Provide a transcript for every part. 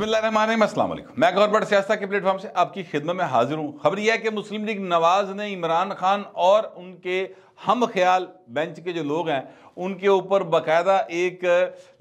बसमिलकुम मैं गौरबट सियासा के प्लेटफॉर्म से आपकी खिदमत में हाजिर हूँ खबर यह है कि मुस्लिम लीग नवाज ने इमरान खान और उनके हम ख्याल बेंच के जो लोग हैं उनके ऊपर बाकायदा एक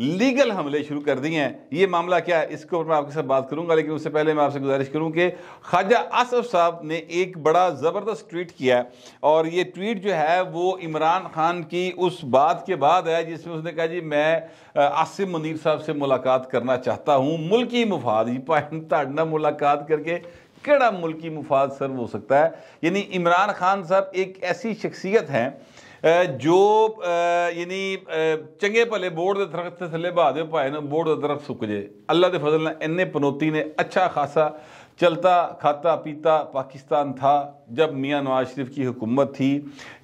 लीगल हमले शुरू कर दिए हैं ये मामला क्या है इसके ऊपर मैं आपके साथ बात करूंगा लेकिन उससे पहले मैं आपसे गुजारिश करूं कि ख्वाजा आसफ साहब ने एक बड़ा ज़बरदस्त ट्वीट किया है और ये ट्वीट जो है वो इमरान खान की उस बात के बाद है जिसमें उसने कहा जी मैं आसिम मुनीर साहब से मुलाकात करना चाहता हूँ मुल्की मुफाद जी पाता मुलाकात करके कड़ा मुल्की मुफाद सर हो सकता है यानी इमरान खान साहब एक ऐसी शख्सियत हैं जो यानी चंगे भले बोर्ड के दरख्त थले बहा दो भाए ना बोर्ड का दरख्त सुक जाए अल्लाह के फजल ने इन्ने पनौती ने अच्छा खासा चलता खाता पीता पाकिस्तान था जब मियाँ नवाज शरीफ की हुकूमत थी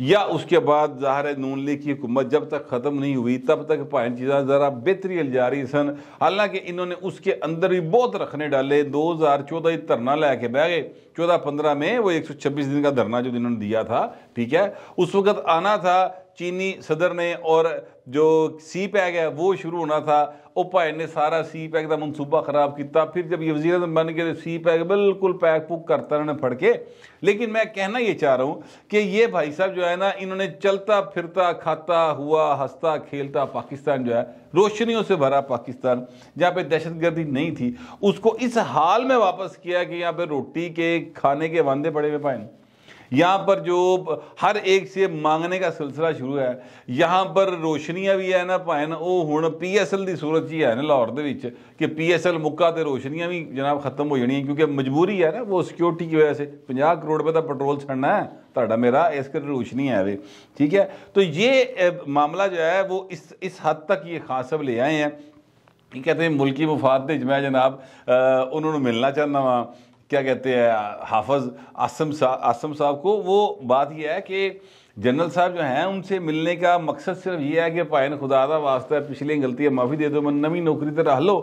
या उसके बाद ज़ाहिर नून लीग की हुकूमत जब तक ख़त्म नहीं हुई तब तक पाँच चीज़ें ज़रा बेहतरी जा रही सन हालांकि इन्होंने उसके अंदर भी बहुत रखने डाले दो हज़ार चौदह धरना ला के बह गए चौदह पंद्रह में वो एक सौ छब्बीस दिन का धरना जो इन्होंने दिया था ठीक है उस वक्त आना था चीनी सदर ने और जो सी पैक है वो शुरू होना था ओ भाई ने सारा सी पैक का मनसूबा ख़राब किया फिर जब ये वजीर बन गए तो सी पैक बिल्कुल पैक पुक करता उन्होंने फट के लेकिन मैं कहना ये चाह रहा हूँ कि ये भाई साहब जो है ना इन्होंने चलता फिरता खाता हुआ हंसता खेलता पाकिस्तान जो है रोशनियों से भरा पाकिस्तान जहाँ पे दहशतगर्दी नहीं थी उसको इस हाल में वापस किया कि यहाँ पे रोटी के खाने के वादे पड़े हुए पाए यहाँ पर जो ਹਰ ਇੱਕ ਸੇ ਮੰਗਣੇ ਦਾ ਸਿਲਸਿਲਾ ਸ਼ੁਰੂ ਹੈ ਯਹਾਂ ਪਰ ਰੋਸ਼ਨੀਆਂ ਵੀ ਹੈ ਨਾ ਭਾਣ ਉਹ ਹੁਣ ਪੀਐਸਐਲ ਦੀ ਸੂਰਤ ਜੀ ਹੈ ਨਾ ਲਾਹੌਰ ਦੇ ਵਿੱਚ ਕਿ ਪੀਐਸਐਲ ਮੁੱਕਾ ਤੇ ਰੋਸ਼ਨੀਆਂ ਵੀ ਜਨਾਬ ਖਤਮ ਹੋ ਜਾਣੀਆਂ ਕਿਉਂਕਿ ਮਜਬੂਰੀ ਹੈ ਨਾ ਉਹ ਸਿਕਿਉਰਿਟੀ ਕੀ ਵਜ੍ਹਾ ਸੇ 50 ਕਰੋੜ ਰੁਪਏ ਦਾ ਪੈਟਰੋਲ ਛੱਡਣਾ ਹੈ ਤੁਹਾਡਾ ਮੇरा ਇਸ कर रोशनी है वे ठीक है तो ये मामला जो है वो इस इस हद तक ये खासब ले आए हैं कहते हैं मुल्की मुफाद के जनाब उन्होंने मिलना चाहना वहाँ क्या कहते हैं हाफज आसम साहब आसम साहब को वो बात यह है कि जनरल साहब जो हैं उनसे मिलने का मकसद सिर्फ ये है कि ने खुदा का वास्ता पिछली गलती है माफ़ी दे दो मैं नवी नौकरी तो रख लो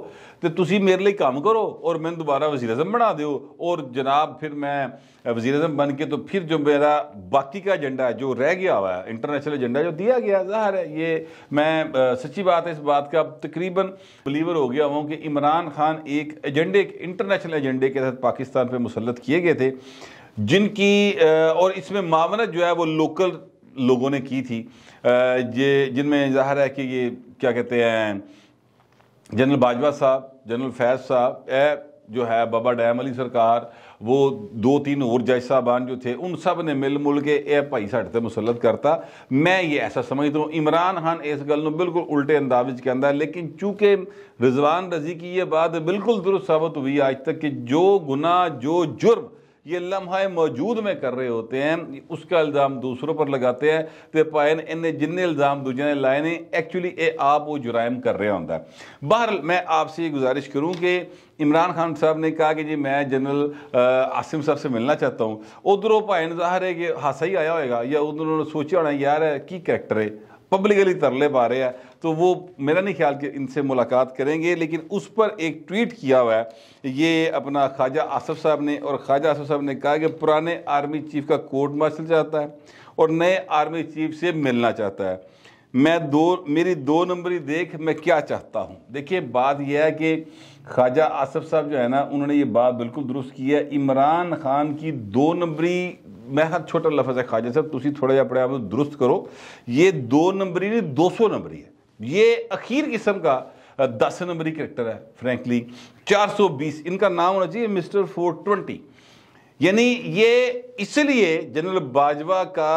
तो तुम मेरे लिए काम करो और मैं दोबारा वजीर अजम बना दो और जनाब फिर मैं वजीर अजम बन के तो फिर जो मेरा बाकी का एजेंडा है जो रह गया हुआ है इंटरनेशनल एजेंडा जो दिया गया ज़ाहिर है ये मैं सच्ची बात है इस बात का तकरीबन बिलीवर हो गया हूँ कि इमरान खान एक एजेंडे इंटरनेशनल एजेंडे के तहत पाकिस्तान पर मुसलत किए गए थे जिनकी और इसमें मावनत जो है वो लोकल लोगों ने की थी ये जिनमें ज़ाहिर है कि ये क्या कहते हैं जनरल बाजवा साहब जनरल फैज साहब ए जो है बाबा डैम अली सरकार वो दो तीन और जज साहबान जो थे उन सब ने मिल मुल के ए भाई साढ़े तक मुसलत करता मैं ये ऐसा समझता हूँ इमरान खान इस गल न बिल्कुल उल्टे अंदाज कहता है लेकिन चूँकि रिजवान रजी की ये बात बिल्कुल दुरुस्त साबित हुई आज तक कि जो गुना जो जुर्म ये लम्हा मौजूद में कर रहे होते हैं उसका इल्ज़ाम दूसरों पर लगाते हैं तो भाएन इन्हें जिन्हें इल्ज़ाम दूजे ने लाए ने एक्चुअली ये आप वो जुराम कर रहा होंगे बहर मैं आपसे ये गुजारिश करूँ कि इमरान खान साहब ने कहा कि जी मैं जनरल आसिम साहब से मिलना चाहता हूँ उधरों भाएन जाहिर है कि हादसा ही आया होगा या उधरों सोचा होना यार की करैक्टर है पब्लिकली तरले पा रहे हैं तो वो मेरा नहीं ख्याल कि इनसे मुलाकात करेंगे लेकिन उस पर एक ट्वीट किया हुआ है ये अपना ख्वाजा आसफ साहब ने और ख्वाजा आसफ साहब ने कहा कि पुराने आर्मी चीफ का कोर्ट मार्शल चाहता है और नए आर्मी चीफ से मिलना चाहता है मैं दो मेरी दो नंबरी देख मैं क्या चाहता हूँ देखिए बात यह है कि ख्वाजा आसफ साहब जो है ना उन्होंने ये बात बिल्कुल दुरुस्त की है इमरान खान की दो नंबरी मैं हर छोटा लफज है ख्वाजा साहब तुम थोड़ा जहाँ अपने आप दुरुस्त करो ये दो नंबरी नहीं दो सौ नंबरी है ये अखीर किस्म का दस नंबरी करेक्टर है सौ 420 इनका नाम होना चाहिए मिस्टर 420 यानी ये इसलिए जनरल बाजवा का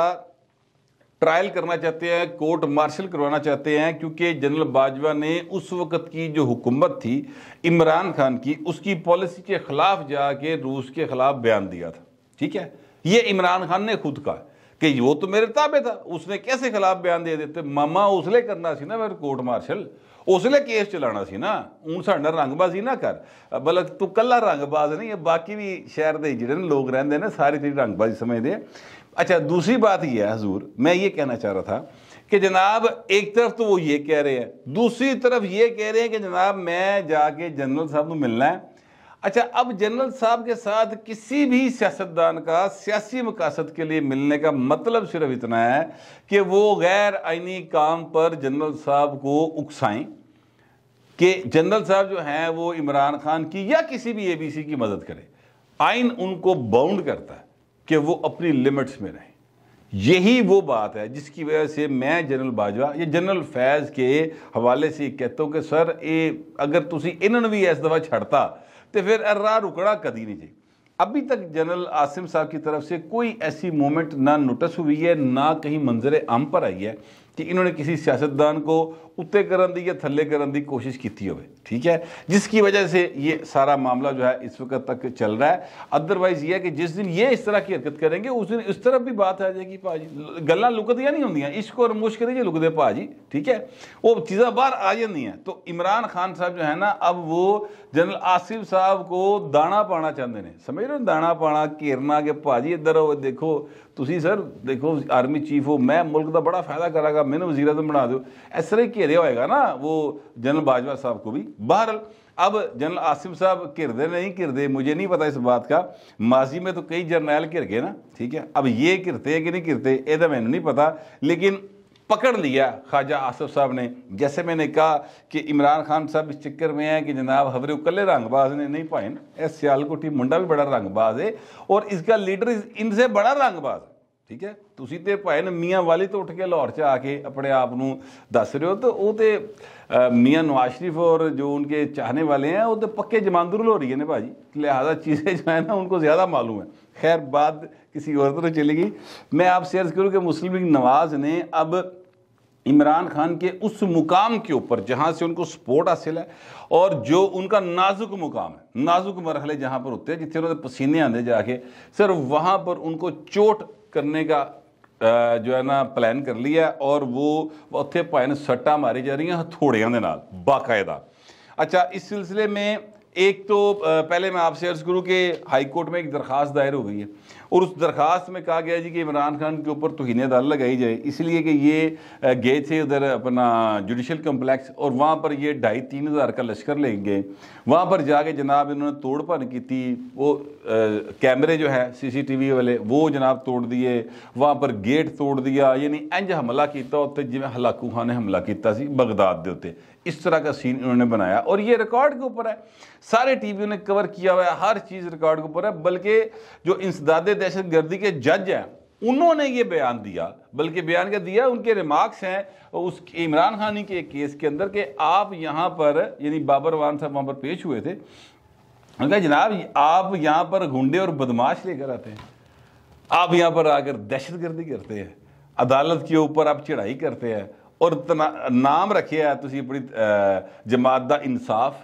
ट्रायल करना चाहते हैं कोर्ट मार्शल करवाना चाहते हैं क्योंकि जनरल बाजवा ने उस वक्त की जो हुकूमत थी इमरान खान की उसकी पॉलिसी के ख़िलाफ़ जाके रूस के ख़िलाफ़ बयान दिया था ठीक है ये इमरान खान ने खुद कहा कि वो तो मेरे ताबे था उसने कैसे खिलाफ बयान दे देते मामा उसले करना सी ना मेरे कोर्ट मार्शल उसले केस चलाना सी ना हूँ साढ़ा रंगबाजी ना कर बल्कि तू कला रंगबाज नहीं बाकी भी शहर के जोड़े लोग रहते हैं सारी तेरी रंगबाजी समझते हैं अच्छा दूसरी बात यह है हजूर मैं ये कहना चाह रहा था कि जनाब एक तरफ तो वो ये कह रहे हैं दूसरी तरफ ये कह रहे हैं कि जनाब मैं जाके जनरल साहब को मिलना है अच्छा अब जनरल साहब के साथ किसी भी सियासतदान का सियासी मकासद के लिए मिलने का मतलब सिर्फ इतना है कि वो गैर आइनी काम पर जनरल साहब को उकसाएं कि जनरल साहब जो हैं वो इमरान खान की या किसी भी एबीसी की मदद करें आइन उनको बाउंड करता है कि वो अपनी लिमिट्स में रहें यही वो बात है जिसकी वजह से मैं जनरल बाजवा या जनरल फैज़ के हवाले से कहता हूँ कि सर ये अगर तुम ਇਹਨਾਂ भी इस दफा छड़ता तो फिर राह रुकड़ा ਰੁਕੜਾ नहीं ਨਹੀਂ अभी तक जनरल आसिम साहब की तरफ से कोई ऐसी मूवमेंट ना नोटिस हुई है ना कहीं मंजर आम पर आई है कि इन्होंने किसी सियासतदान को उत्ते ਉੱਤੇ थले ਦੀ ਜਾਂ ਥੱਲੇ ਕਰਨ ठीक है जिसकी वजह से ये सारा मामला जो है इस वक्त तक चल रहा है अदरवाइज ये है कि जिस दिन ये इस तरह की हरकत करेंगे उस दिन इस तरफ भी बात आ जाएगी भाजी गल् लुकदिया नहीं होंगे इश्क और मुश्किल नहीं लुकते भाजी ठीक है वो चीज़ा बाहर आ जाती हैं तो इमरान खान साहब जो है ना अब वो जनरल आसिफ साहब को दाना पाना चाहते हैं समझ रहे दाना पाना घेरना कि भाजी इधर हो देखो तुम सर देखो आर्मी चीफ हो मैं मुल्क का बड़ा फायदा करागा का मैंने वजी अजम बना दो इस तरह घेरे होएगा ना वो जनरल बाजवा साहब को भी बहरल अब जनरल आसिम साहब घिरदे नहीं घिरदे मुझे नहीं पता इस बात का माजी में तो कई जर्नैल घिर गए ना ठीक है अब ये घिरते कि नहीं घिरते ये तो मैंने नहीं पता लेकिन पकड़ लिया ख्वाजा आसफ साहब ने जैसे मैंने कहा कि इमरान खान साहब इस चक्कर में है कि जनाब हबरे कल्ले रंगबाज ने नहीं पाए ना सियालकोटी मुंडा भी बड़ा रंगबाज है और इसका लीडर इनसे बड़ा रंगबाज ठीक है तुम तो भाई ने मियाँ वाली तो उठ के लाहौर च आके अपने आप ਆਪ दस रहे हो तो ਤਾਂ तो मियाँ नवाज शरीफ और जो उनके चाहने वाले हैं वो तो पक्के जमानदुर हो रही है ना भाजी लिहाजा चीज़ें जो है ना उनको ज़्यादा मालूम है खैर बात किसी और तरह चलेगी मैं आपसे अर्ज़ करूँ कि मुस्लिम लीग नवाज़ ने अब इमरान खान के उस मुकाम के ऊपर जहाँ से उनको सपोर्ट हासिल है और जो उनका नाजुक मुकाम है नाजुक मरहले जहाँ पर होते हैं जितने उन्होंने पसीने आते जाके सर वहाँ पर उनको चोट ਕਰਨੇ ਦਾ ਜੋ ਹੈ ਨਾ ਪਲਾਨ ਕਰ ਲਿਆ ਔਰ ਉਹ ਉੱਥੇ ਭੈਣ ਸੱਟਾਂ ਮਾਰੀ ਜਾ ਰਹੀਆਂ ਹਥੋੜਿਆਂ ਦੇ ਨਾਲ ਬਾਕਾਇਦਾ अच्छा इस सिलसिले में एक तो पहले मैं आपसे अर्ज़ करूँ कि हाई कोर्ट में एक दरख्वास्त दायर हो गई है और उस दरख्वास्त में कहा गया जी कि इमरान खान के ऊपर तोहिने दाल लगाई जाए इसलिए कि ये गए थे उधर अपना जुडिशल कम्प्लेक्स और वहाँ पर ये ढाई तीन हज़ार का लश्कर ले गए वहाँ पर जाके जनाब इन्होंने तोड़ भन की थी वो कैमरे जो है सीसीटीवी वाले वो जनाब तोड़ दिए वहाँ पर गेट तोड़ दिया यानी इंज हमला किया उत्तर जिमें हलाकू खान ने हमला किया बगदाद के उत्ते इस तरह का सीन इन्होंने बनाया और ये रिकॉर्ड के ऊपर है सारे टीवी ने कवर किया हुआ है हर चीज़ रिकॉर्ड के ऊपर है बल्कि जो इंसदाद दहशत गर्दी के जज हैं उन्होंने ये बयान दिया बल्कि बयान क्या दिया उनके रिमार्क्स हैं उस इमरान खानी के केस के अंदर कि आप यहाँ पर यानी बाबर वान साहब वहाँ पर पेश हुए थे उनका जनाब आप यहाँ पर गुंडे और बदमाश लेकर आते हैं आप यहाँ पर आकर दहशत गर्दी करते हैं अदालत के ऊपर आप चढ़ाई करते हैं ਔਰ ਨਾਮ ਰੱਖਿਆ ਤੁਸੀਂ ਆਪਣੀ ਜਮਾਤ ਦਾ ਇਨਸਾਫ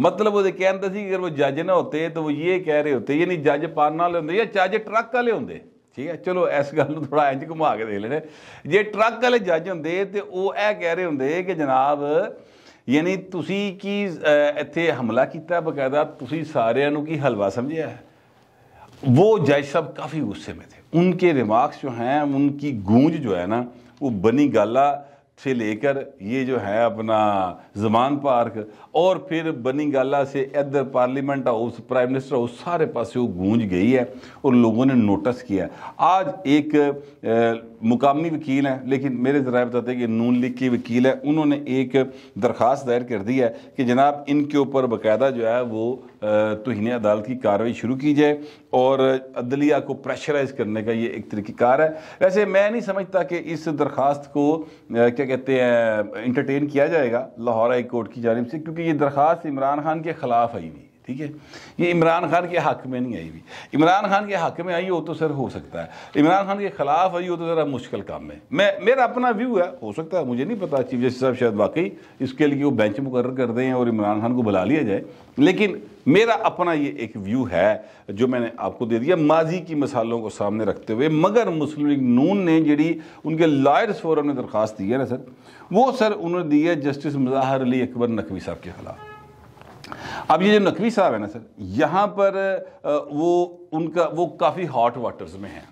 ਮਤਲਬ ਉਹਦੇ ਕਹਿੰਦਾ ਸੀ ਕਿ ਜੇ ਉਹ ਜੱਜ ਨਾ ਹੁੰਦੇ ਤਾਂ ਉਹ ਇਹ ਕਹਿ ਰਹੇ ਹੁੰਦੇ ਯਾਨੀ ਜੱਜ ਪਾਨ ਵਾਲੇ ਹੁੰਦੇ ਜਾਂ ਚੱਜ ਟਰੱਕ ਵਾਲੇ ਹੁੰਦੇ ਠੀਕ ਹੈ ਚਲੋ ਇਸ ਗੱਲ ਨੂੰ ਥੋੜਾ ਇੰਜ ਘੁਮਾ ਕੇ ਦੇਖ ਲੈਣੇ ਜੇ ਟਰੱਕ ਵਾਲੇ ਜੱਜ ਹੁੰਦੇ ਤੇ ਉਹ ਇਹ ਕਹਿ ਰਹੇ ਹੁੰਦੇ ਕਿ ਜਨਾਬ ਯਾਨੀ ਤੁਸੀਂ ਕੀ ਇੱਥੇ ਹਮਲਾ ਕੀਤਾ ਬਕਾਇਦਾ ਤੁਸੀਂ ਸਾਰਿਆਂ ਨੂੰ ਕੀ ਹਲਵਾ ਸਮਝਿਆ ਉਹ ਜੱਜ ਸਾਹਿਬ ਕਾਫੀ ਗੁੱਸੇ ਵਿੱਚ ਥੇ ਉਨਕੇ ਰਿਮਾਰਕਸ ਜੋ ਹੈ ਉਨਕੀ ਗੂੰਜ ਜੋ ਹੈ ਨਾ वो बनी गाला से लेकर ये जो है अपना जमान पार्क और फिर बनी गाला से इधर parliament house prime minister house सारे पास वो गूंज गई है और लोगों ने नोटिस किया आज एक मुकामी वकील हैं लेकिन मेरे ज़रा बताते हैं कि नून लीग के वकील हैं उन्होंने एक दरख्वास्त दायर कर दी है कि जनाब इनके ऊपर बाकायदा जो है वो तोहनी अदालत की कार्रवाई शुरू की जाए और अदलिया को प्रेशराइज करने का ये एक तरीक़ार है वैसे मैं नहीं समझता कि इस दरख्वास्त को क्या कहते हैं इंटरटेन किया जाएगा लाहौर हाई कोर्ट की जानब से क्योंकि ये दरख्वास्त इमरान खान के ख़िलाफ़ आई हुई ठीक है ये इमरान खान के हक में नहीं आई हुई इमरान खान के हक में आई हो तो सर हो सकता है इमरान खान के ख़िलाफ़ आई हो तो ज़रा मुश्किल काम है मैं मेरा अपना व्यू है हो सकता है मुझे नहीं पता चीफ जस्टिस साहब शायद वाकई इसके लिए वो बेंच मुकर कर दें और इमरान खान को बुला लिया जाए लेकिन मेरा अपना ये एक व्यू है जो मैंने आपको दे दिया माजी की मिसालों को सामने रखते हुए मगर मुस्लिम लीग नून ने जी उनके लॉयर्स फोरम ने दरख्वास्त दी है ना सर वो सर उन्होंने दी है जस्टिस मजाहर अली अकबर नकवी साहब के खिलाफ अब ये जो नकवी साहब है ना सर यहाँ पर वो उनका वो काफ़ी हॉट वाटर्स में हैं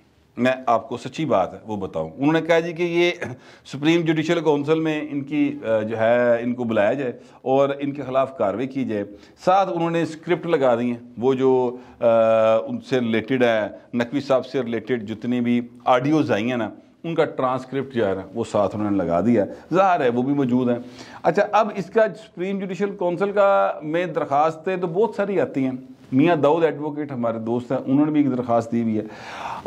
मैं आपको सच्ची बात है वो बताऊं उन्होंने कहा जी कि ये सुप्रीम जुडिशल काउंसिल में इनकी जो है इनको बुलाया जाए और इनके खिलाफ कार्रवाई की जाए साथ उन्होंने स्क्रिप्ट लगा दी हैं वो जो उनसे रिलेटेड है नकवी साहब से रिलेटेड जितनी भी ऑडियोज़ आई हैं ना उनका ट्रांसक्रिप्ट जो है वो साथ उन्होंने लगा दिया ज़ाहिर है वो भी मौजूद है अच्छा अब इसका सुप्रीम जुडिशल काउंसिल का में दरखास्तें तो बहुत सारी आती हैं मियाँ दाऊद एडवोकेट हमारे दोस्त हैं उन्होंने भी एक दरख्वास्त दी हुई है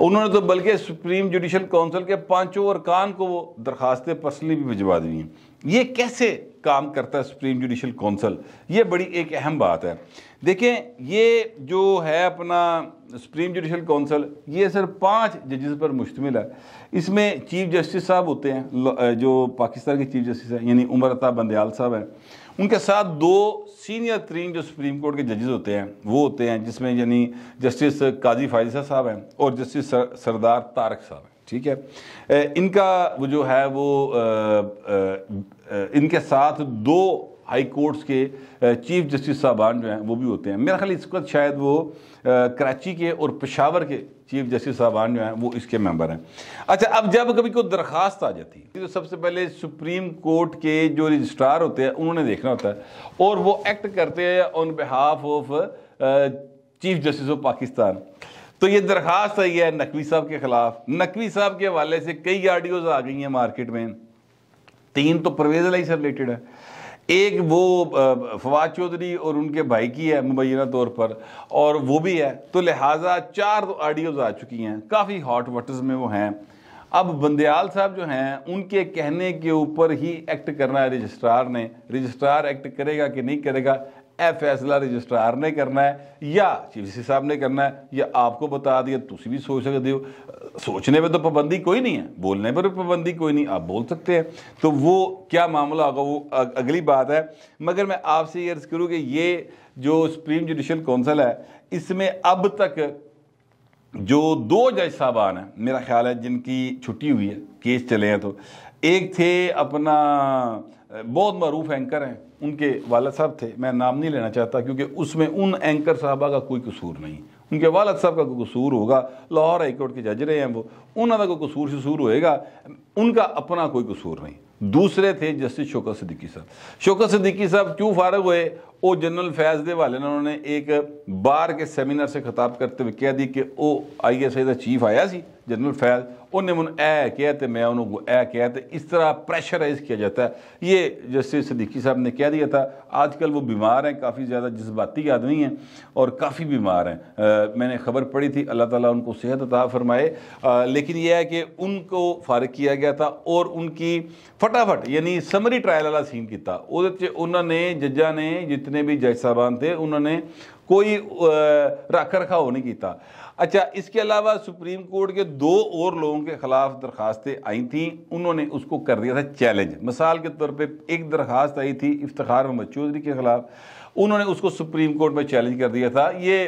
उन्होंने तो बल्कि सुप्रीम जुडिशल काउंसिल के पाँचों अरकान को वो दरखास्तें पर्सनली भी भिजवा दी हैं ये कैसे काम करता है सुप्रीम जुडिशल काउंसिल ये बड़ी एक अहम बात है देखें ये जो है अपना सुप्रीम जुडिशल काउंसिल ये सर पांच जजेस पर मुश्तमिल है इसमें चीफ जस्टिस साहब होते हैं जो पाकिस्तान के चीफ जस्टिस हैं यानी उमर अता बंदयाल साहब हैं उनके साथ दो सीनियर तरीन जो सुप्रीम कोर्ट के जजेस होते हैं वो होते हैं जिसमें यानी जस्टिस काजी फाइजा साहब हैं और जस्टिस सरदार तारक साहब हैं ठीक है इनका वो जो है वो आ, आ, इनके साथ दो हाई कोर्ट्स के चीफ जस्टिस साहबान जो हैं वो भी होते हैं मेरा ख्याल इस वक्त शायद वो कराची के और पेशावर के चीफ जस्टिस साहबान जो हैं वो इसके मेंबर हैं अच्छा अब जब कभी कोई दरख्वास्त आ जाती है तो सबसे पहले सुप्रीम कोर्ट के जो रजिस्ट्रार होते हैं उन्होंने देखना होता है और वो एक्ट करते हैं on behalf of chief justice of Pakistan तो ये दरख्वास्त आई है नकवी साहब के खिलाफ नकवी साहब के हवाले से कई आडियोज़ आ गई हैं मार्केट में तीन तो परवेज अली से रिलेटेड है एक वो फवाद चौधरी और उनके भाई की है मुबैना तौर पर और वो भी है तो लिहाजा चार तो ऑडियोज़ आ चुकी हैं काफ़ी हॉट वाटर्स में वो हैं अब बंदयाल साहब जो हैं उनके कहने के ऊपर ही एक्ट करना है रजिस्ट्रार ने रजिस्ट्रार एक्ट करेगा कि नहीं करेगा यह फैसला रजिस्ट्रार ने करना है या चीफ जस्टिस साहब ने करना है या आपको बता दिया तुम भी सोच सकते हो सोचने पर तो पाबंदी कोई नहीं है बोलने पर पाबंदी कोई नहीं आप बोल सकते हैं तो वो क्या मामला होगा वो अगली बात है मगर मैं आपसे ये अर्ज़ करूँ कि ये जो सुप्रीम जुडिशल काउंसिल है इसमें अब तक जो दो जज साहबान हैं मेरा ख्याल है जिनकी छुट्टी हुई है केस चले हैं तो एक थे अपना बहुत मरूफ एंकर हैं उनके वालद साहब थे मैं नाम नहीं लेना चाहता क्योंकि उसमें उन एंकर साहबा का कोई कसूर नहीं उनके वालद साहब का कोई कसूर होगा लाहौर हाईकोर्ट के जज रहे हैं वो उन्होंने कोई कसूर शसूर होएगा उनका अपना कोई कसूर नहीं दूसरे थे जस्टिस शोकत सिद्दीकी साहब शोकत सिद्दीकी साहब क्यों फारग हुए वो जनरल फैज के हवाले ने उन्होंने एक बार के सेमिनार से खिताब करते हुए कह दी कि वो आई एस आई का चीफ आया सी जनरल फैज उन्हें मैं ए कह तो मैं उन्होंने ऐ कह तो इस तरह प्रेशराइज किया जाता है ये जस्टिस सिद्दीकी साहब ने कह दिया था आजकल वो बीमार हैं काफ़ी ज़्यादा जज्बाती आदमी हैं और काफ़ी बीमार हैं मैंने खबर पढ़ी थी अल्लाह ताली उनको सेहत अता फरमाए आ, लेकिन यह है कि उनको फारग किया गया कहता और उनकी फटाफट यानी समरी ट्रायल वाला सीन किया उन्होंने जजा ने जितने भी जज साहबान थे उन्होंने कोई रख रखाव नहीं किया अच्छा इसके अलावा सुप्रीम कोर्ट के दो और लोगों के ख़िलाफ़ दरखास्तें आई थी उन्होंने उसको कर दिया था चैलेंज मिसाल के तौर पर एक दरख्वास्त आई थी इफ्तार मोहम्मद चौधरी के ख़िलाफ़ उन्होंने उसको सुप्रीम कोर्ट में चैलेंज कर दिया था ये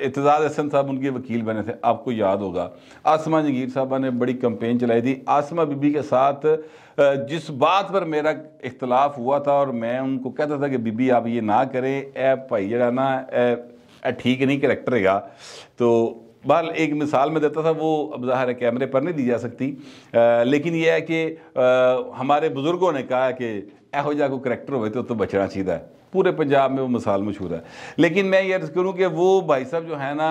एतजाज़ हसन साहब उनके वकील बने थे आपको याद होगा आसमा जगीर साहबा ने बड़ी कंपेन चलाई थी आसमा बीबी के साथ जिस बात पर मेरा इख्तलाफ हुआ था और मैं उनको कहता था कि बीबी आप ये ना करें ए भाई जरा ना ठीक नहीं करैक्टर है तो बहर एक मिसाल में देता था वो अब ज़ाहिर है कैमरे पर नहीं दी जा सकती आ, लेकिन यह है कि आ, हमारे बुज़ुर्गों ने कहा कि एहो को करैक्टर हो तो, तो बचना चाहिए पूरे पंजाब में वो मिसाल मशहूर है लेकिन मैं ये अर्ज़ करूँ कि वो भाई साहब जो है ना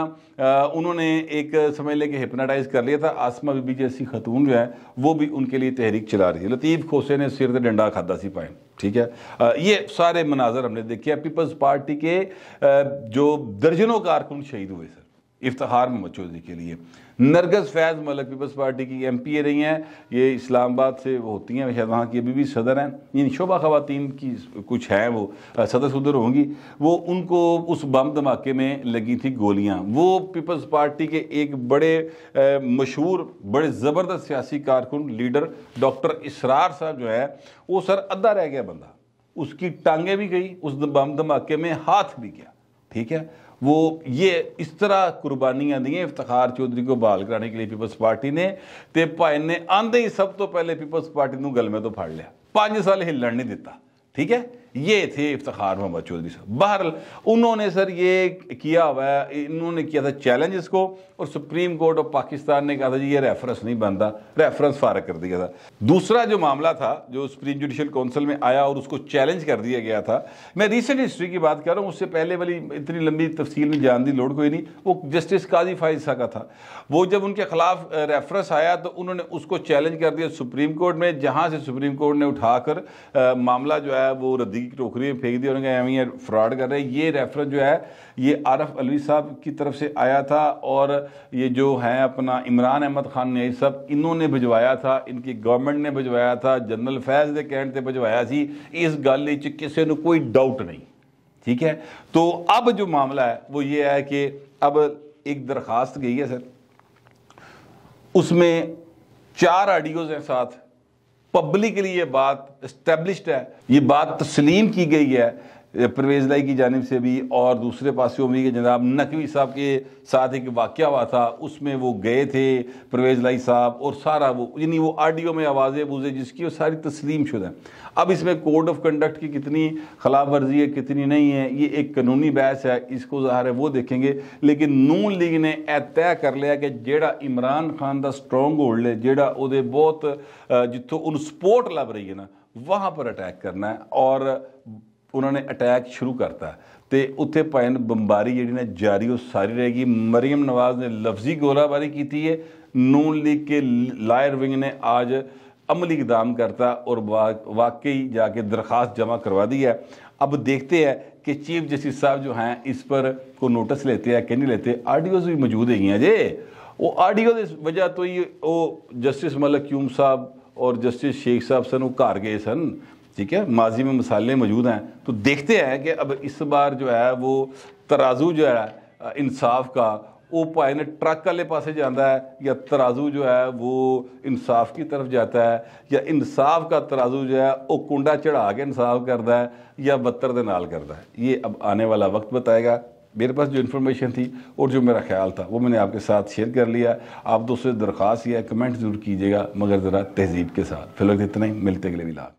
उन्होंने एक समझ लेके हिपनाटाइज कर लिया था आसमा बीबी जैसी खतून जो है वो भी उनके लिए तहरीक चला रही है लतीफ़ खोसे ने सिर डंडा खादा सी पाए ठीक है ये सारे मनाजर हमने देखे पीपल्स पार्टी के जो दर्जनों कारकुन शहीद हुए सर इफ्तार में बचौदी के लिए नरगस फैज़ मलक पीपल्स पार्टी की एम पी ए रही हैं ये इस्लामाबाद से वो होती हैं शायद वहाँ की अभी भी सदर हैं इन शोभा ख़वातीन की कुछ हैं वो सदर सदर होंगी वो उनको उस बम धमाके में लगी थी गोलियाँ वो पीपल्स पार्टी के एक बड़े मशहूर बड़े ज़बरदस्त सियासी कारकुन लीडर डॉक्टर इसरार साहब जो है वो सर अद्धा रह गया बंदा उसकी टांगें भी गई उस बम धमाके में हाथ भी गया ठीक है वो ये इस तरह कुर्बानियाँ दी ਇਫਤਖਾਰ ਚੌਧਰੀ ਕੋ ਬਹਾਲ ਕਰਾਣੇ ਕੇ ਲਈ ਪੀਪਲਸ ਪਾਰਟੀ ਨੇ ਤੇ ਭਾਈ ਨੇ ਆਂਦੇ ਹੀ ਸਭ ਤੋਂ ਪਹਿਲੇ ਪੀਪਲਸ ਪਾਰਟੀ ਨੂੰ ਗਲਮੇ ਤੋਂ ਫੜ ਲਿਆ 5 ਸਾਲ ਹਿੱਲਣ ਨਹੀਂ ਦਿੱਤਾ ਠੀਕ ਹੈ ये थे इफ्तार मोहम्मद चौधरी साहब बहर उन्होंने सर ये किया हुआ है इन्होंने किया था चैलेंज इसको और सुप्रीम कोर्ट ऑफ पाकिस्तान ने कहा था जी ये रेफरेंस नहीं बनता रेफरेंस फारग कर दिया था दूसरा जो मामला था जो सुप्रीम जुडिशल काउंसिल में आया और उसको चैलेंज कर दिया गया था मैं रिसेंट हिस्ट्री की बात कर रहा हूँ उससे पहले वाली इतनी लंबी तफसील में जान दी लोड कोई नहीं वो जस्टिस काजी फाइसा का था वो जब उनके खिलाफ रेफरेंस आया तो उन्होंने उसको चैलेंज कर दिया सुप्रीम कोर्ट में जहाँ से सुप्रीम कोर्ट ने उठाकर मामला जो है वो रद्दी जिंदगी की टोकरी में फेंक दी और कहा हम फ्रॉड कर रहे हैं ये रेफरेंस जो है ये आरफ अलवी साहब की तरफ से आया था और ये जो है अपना इमरान अहमद खान ने सब इन्होंने भिजवाया था इनकी गवर्नमेंट ने भिजवाया था जनरल फैज के कहने से भिजवाया थी इस गल किसी ने कोई डाउट नहीं ठीक है तो अब जो मामला है वो ये है कि अब एक दरखास्त गई है सर उसमें चार आडियोज हैं साथ पब्लिकली ये बात इस्टेब्लिश्ड है ये बात तस्लीम की गई है परवेज लाई की जानब से भी और दूसरे पास उम्मीद कि जनाब नकवी साहब के साथ एक वाक़ हुआ था उसमें वो गए थे परवेज लाई साहब और सारा वो यानी वो आडियो में आवाज़ें बूज़े जिसकी वो सारी तस्लीम शुदा हैं अब इसमें कोड ऑफ कंडक्ट की कितनी खिलाफ वर्जी है कितनी नहीं है ये एक कानूनी बहस है इसको ज़ाहिर है वो देखेंगे लेकिन नून लीग ने यह तय कर लिया कि जोड़ा इमरान खान का स्ट्रोंग होल्ड है जोड़ा वो बहुत जितों उन सपोर्ट लभ रही है ना वहाँ पर अटैक करना है और ਉਹਨਾਂ ਨੇ ਅਟੈਕ ਸ਼ੁਰੂ ਕਰਤਾ ਤੇ ਉੱਥੇ ਭੈਣ ਬੰਬਾਰੀ ਜਿਹੜੀ ਨਾ ਜਾਰੀ ਉਹ ਸਾਰੀ ਰਹਿ ਗਈ ਮਰੀਮ ਨਵਾਜ਼ ਨੇ ਲਫ਼ਜ਼ੀ ਗੋਲਾਬਾਰੀ ਕੀਤੀ ਹੈ ਨੂਨ ਲੀਗ ਕੇ ਲਾਇਰ ਵਿੰਗ ਨੇ ਅੱਜ ਅਮਲੀ ਇਕਦਾਮ ਕਰਤਾ ਔਰ ਵਾਕਈ ਜਾ ਕੇ ਦਰਖਾਸਤ ਜਮਾ ਕਰਵਾ ਦੀ ਹੈ ਅਬ ਦੇਖਤੇ ਹੈ ਕਿ ਚੀਫ ਜਸਟਿਸ ਸਾਹਿਬ ਜੋ ਹੈ ਇਸ ਪਰ ਕੋ ਨੋਟਿਸ ਲੈਤੇ ਹੈ ਕਿ ਨਹੀਂ ਲੈਤੇ ਆਡੀਓਜ਼ ਵੀ ਮੌਜੂਦ ਹੈਗੀਆਂ ਜੇ ਉਹ ਆਡੀਓ ਦੀ ਵਜ੍ਹਾ ਤੋਂ ਹੀ ਉਹ ਜਸਟਿਸ ਮਲਕ ਯੂਮ ਸਾਹਿਬ ਔਰ ਜਸਟਿਸ ਸ਼ੇਖ ਸਾਹਿਬ ਸਾਨੂੰ ਘਰ ਗਏ ਸਨ ठीक है माजी में मसाले मौजूद हैं तो देखते हैं कि अब इस बार जो है वो तराजू जो है इंसाफ का वो भाई ने ट्रक वाले पास जाता है या तराजू जो है वो इंसाफ की तरफ जाता है या इंसाफ का तराजू जो है वो कुंडा चढ़ा के इंसाफ करता है या बत्तर के नाल करता है ये अब आने वाला वक्त बताएगा मेरे पास जो इन्फॉर्मेशन थी और जो मेरा ख्याल था वो मैंने आपके साथ शेयर कर लिया आप दोस्तों से दरख्वास्त या कमेंट ज़रूर कीजिएगा मगर ज़रा तहजीब के साथ फिलहाल इतना ही मिलते अगले मिला